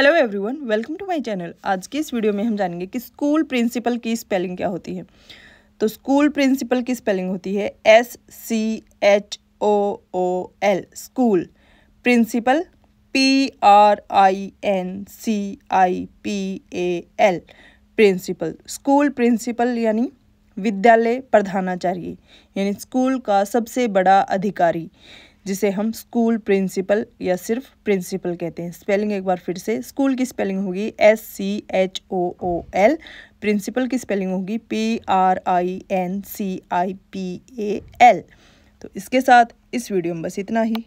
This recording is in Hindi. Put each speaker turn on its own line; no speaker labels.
hello everyone welcome to my channel आज के इस वीडियो में हम जानेंगे कि स्कूल प्रिंसिपल की स्पेलिंग क्या होती है तो स्कूल प्रिंसिपल की स्पेलिंग होती है S C H O O L school principal P R I N C I P A L principal school principal यानी विद्यालय प्रधानाचार्य यानी स्कूल का सबसे बड़ा अधिकारी जिसे हम स्कूल प्रिंसिपल या सिर्फ प्रिंसिपल कहते हैं स्पेलिंग एक बार फिर से स्कूल की स्पेलिंग होगी S C H O O L principal की स्पेलिंग होगी P R I N C I P A L तो इसके साथ इस वीडियो में बस इतना ही